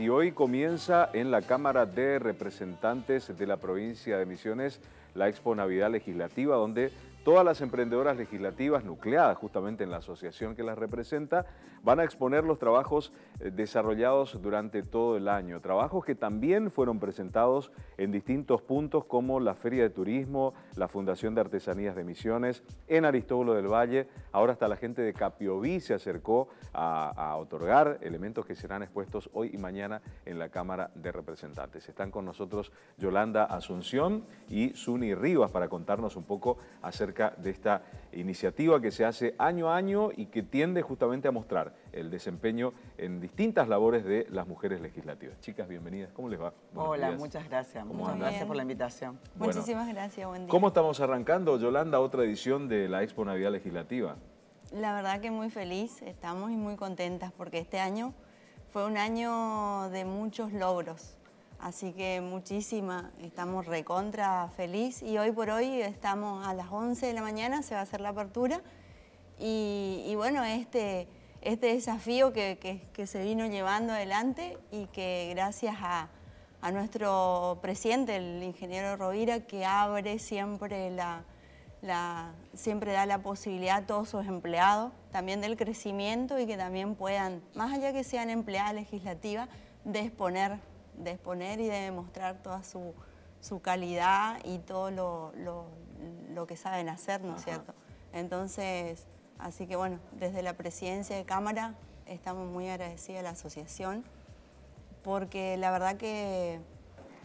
Y hoy comienza en la Cámara de Representantes de la provincia de Misiones la Expo Legislativa, donde Todas las emprendedoras legislativas nucleadas justamente en la asociación que las representa van a exponer los trabajos eh, desarrollados durante todo el año, trabajos que también fueron presentados en distintos puntos como la Feria de Turismo, la Fundación de Artesanías de Misiones, en Aristóbulo del Valle, ahora hasta la gente de Capioví se acercó a, otorgar elementos que serán expuestos hoy y mañana en la Cámara de Representantes. Están con nosotros Yolanda Asunción y Suni Rivas para contarnos un poco acerca de esta iniciativa que se hace año a año y que tiende justamente a mostrar el desempeño en distintas labores de las mujeres legislativas. Chicas, bienvenidas. ¿Cómo les va? Hola, muchas gracias. Muchas gracias por la invitación. Muchísimas gracias, buen día. ¿Cómo estamos arrancando, Yolanda, otra edición de la Expo Navidad Legislativa? La verdad que muy feliz, estamos y muy contentas porque este año fue un año de muchos logros. Así que muchísima, estamos recontra feliz y hoy por hoy estamos a las 11 de la mañana, se va a hacer la apertura y, bueno, este, este desafío que, se vino llevando adelante y que gracias a, nuestro presidente, el ingeniero Rovira, que abre siempre la, siempre da la posibilidad a todos sus empleados, también del crecimiento y que también puedan, más allá que sean empleadas legislativas, de exponer de exponer y de demostrar toda su, calidad y todo lo, que saben hacer, ¿no es cierto? Entonces, así que bueno, desde la presidencia de Cámara estamos muy agradecidas a la asociación porque la verdad que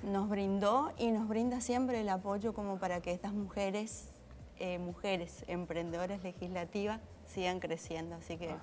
nos brindó y nos brinda siempre el apoyo como para que estas mujeres, eh, mujeres emprendedoras legislativas, sigan creciendo. Así que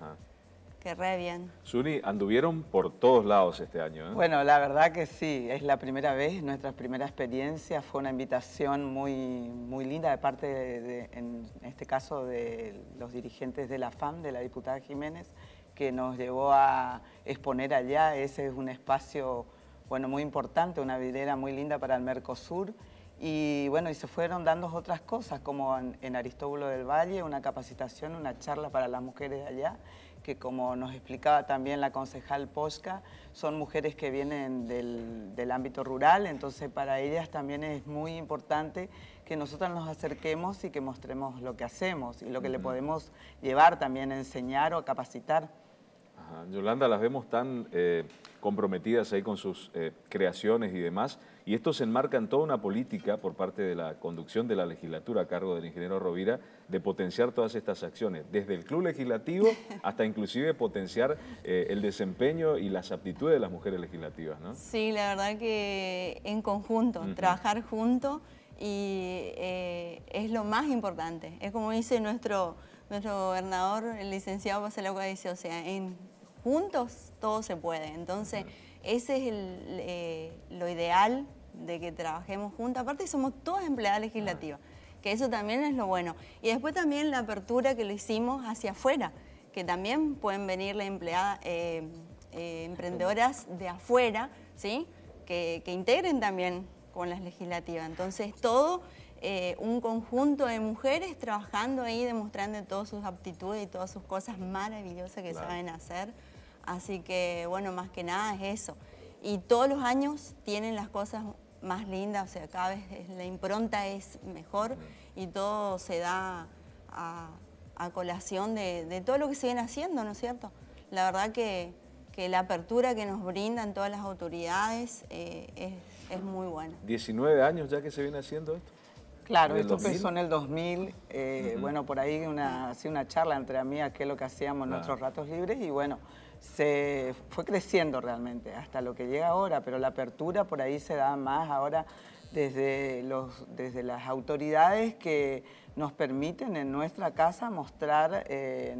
que re bien. Suni, anduvieron por todos lados este año. ¿eh? Bueno, la verdad que sí, es la primera vez, nuestra primera experiencia. Fue una invitación muy, muy linda de parte, de, en este caso, de los dirigentes de la FAM, de la diputada Jiménez, que nos llevó a exponer allá. Ese es un espacio bueno, muy importante, una videra muy linda para el Mercosur. Y bueno, y se fueron dando otras cosas, como en, en Aristóbulo del Valle, una capacitación, una charla para las mujeres de allá que como nos explicaba también la concejal Posca, son mujeres que vienen del, ámbito rural, entonces para ellas también es muy importante que nosotras nos acerquemos y que mostremos lo que hacemos y lo que le podemos llevar también a enseñar o capacitar. Yolanda las vemos tan eh, comprometidas ahí con sus eh, creaciones y demás, y esto se enmarca en toda una política por parte de la conducción de la legislatura a cargo del ingeniero Rovira de potenciar todas estas acciones, desde el club legislativo hasta inclusive potenciar eh, el desempeño y las aptitudes de las mujeres legislativas, ¿no? Sí, la verdad que en conjunto, trabajar junto, y es lo más importante. Es como dice nuestro, nuestro gobernador, el licenciado Baselagua, dice, o sea, en juntos todo se puede. Entonces, ese es eh, lo ideal de que trabajemos juntos. Aparte, somos todas empleadas legislativas, que eso también es lo bueno. Y después también la apertura que lo hicimos hacia afuera, que también pueden venir las empleadas, eh, eh, emprendedoras de afuera, ¿sí? Que, integren también con las legislativas. Entonces, todo un conjunto de mujeres trabajando ahí, demostrando todas sus aptitudes y todas sus cosas maravillosas que saben hacer. Así que, bueno, más que nada es eso. Y todos los años tienen las cosas más lindas, o sea, cada vez la impronta es mejor y todo se da a, colación de, todo lo que se viene haciendo, ¿no es cierto? La verdad que, la apertura que nos brindan todas las autoridades eh, es, es muy buena. ¿19 años ya que se viene haciendo esto? Claro, esto empezó en el 2000, eh, bueno, por ahí una, una charla entre amigas, qué es lo que hacíamos en nuestros ratos libres y bueno, se fue creciendo realmente hasta lo que llega ahora, pero la apertura por ahí se da más ahora desde, desde las autoridades que nos permiten en nuestra casa mostrar eh,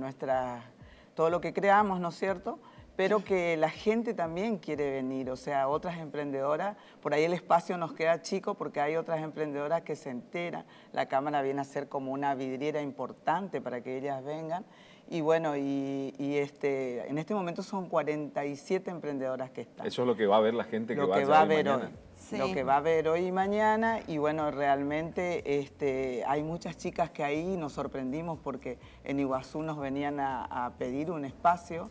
todo lo que creamos, ¿no es cierto?, pero que la gente también quiere venir, o sea, otras emprendedoras, por ahí el espacio nos queda chico porque hay otras emprendedoras que se enteran, la cámara viene a ser como una vidriera importante para que ellas vengan, y bueno, y, este, en este momento son 47 emprendedoras que están. Eso es lo que va a ver la gente que, va, a ver hoy. Lo que va a ver hoy y mañana, y bueno, realmente este, hay muchas chicas que ahí nos sorprendimos porque en Iguazú nos venían a pedir un espacio,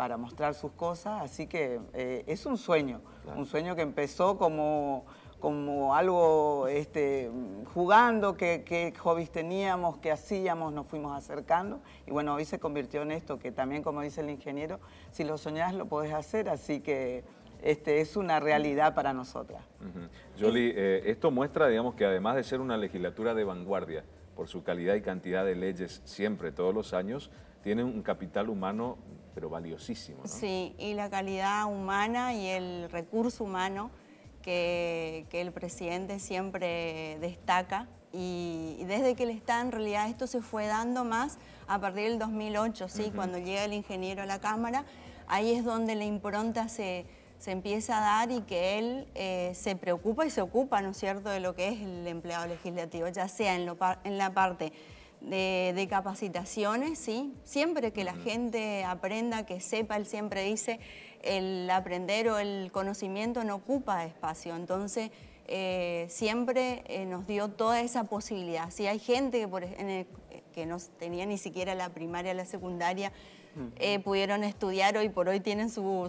para mostrar sus cosas, así que eh, es un sueño, un sueño que empezó como, como algo este, jugando, que, hobbies teníamos, que hacíamos, nos fuimos acercando y bueno, hoy se convirtió en esto, que también como dice el ingeniero, si lo soñás lo podés hacer, así que este, es una realidad para nosotras. Uh Jolie, eh, esto muestra digamos, que además de ser una legislatura de vanguardia, por su calidad y cantidad de leyes siempre, todos los años, tiene un capital humano pero valiosísimo. ¿no? Sí, y la calidad humana y el recurso humano que, el presidente siempre destaca. Y, desde que él está, en realidad esto se fue dando más a partir del 2008, ¿sí? cuando llega el ingeniero a la Cámara, ahí es donde la impronta se, se empieza a dar y que él eh, se preocupa y se ocupa, ¿no es cierto?, de lo que es el empleado legislativo, ya sea en, lo, en la parte de, capacitaciones, ¿sí? Siempre que la gente aprenda, que sepa, él siempre dice, el aprender o el conocimiento no ocupa espacio. Entonces, eh, siempre eh, nos dio toda esa posibilidad. Si hay gente que por, en el que no tenía ni siquiera la primaria, la secundaria, eh, pudieron estudiar hoy por hoy, tienen su,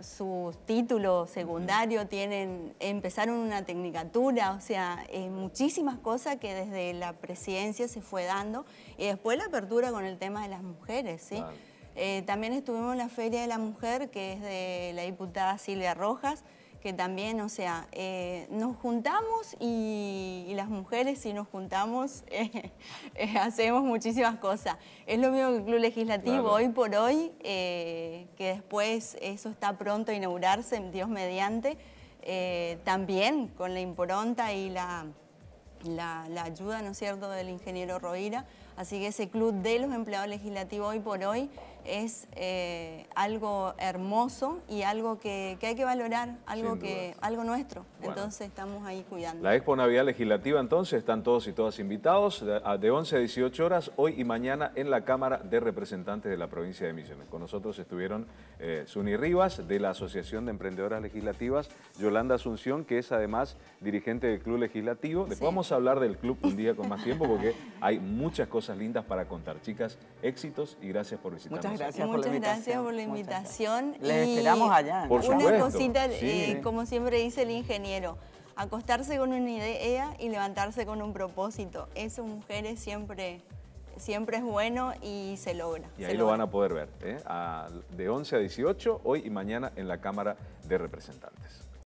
su, título secundario, tienen, empezaron una tecnicatura, o sea, muchísimas cosas que desde la presidencia se fue dando y después la apertura con el tema de las mujeres, ¿sí? Eh, también estuvimos en la Feria de la Mujer, que es de la diputada Silvia Rojas, que también, o sea, eh, nos juntamos y, las mujeres si nos juntamos eh, eh, hacemos muchísimas cosas. Es lo mismo que el Club Legislativo hoy por hoy, que después eso está pronto a inaugurarse, Dios mediante, también con la impronta y la, la ayuda, ¿no es cierto?, del ingeniero Roira. Así que ese club de los empleados legislativos hoy por hoy es eh, algo hermoso y algo que, hay que valorar, algo, que, algo nuestro. Entonces estamos ahí cuidando. La Expo Navidad Legislativa entonces, están todos y todas invitados de 11 a 18 horas hoy y mañana en la Cámara de Representantes de la provincia de Misiones. Con nosotros estuvieron Suni eh, Rivas de la Asociación de Emprendedoras Legislativas, Yolanda Asunción, que es además dirigente del Club Legislativo. Después vamos a hablar del club un día con más tiempo porque hay muchas cosas lindas para contar. Chicas, éxitos y gracias por visitarnos. Muchas gracias por la invitación. Les esperamos allá. Por una cosita, eh, como siempre dice el ingeniero, acostarse con una idea y levantarse con un propósito. Eso, mujeres, siempre siempre es bueno y se logra. Y ahí lo van a poder ver, ¿eh? de 11 a 18, hoy y mañana en la Cámara de Representantes.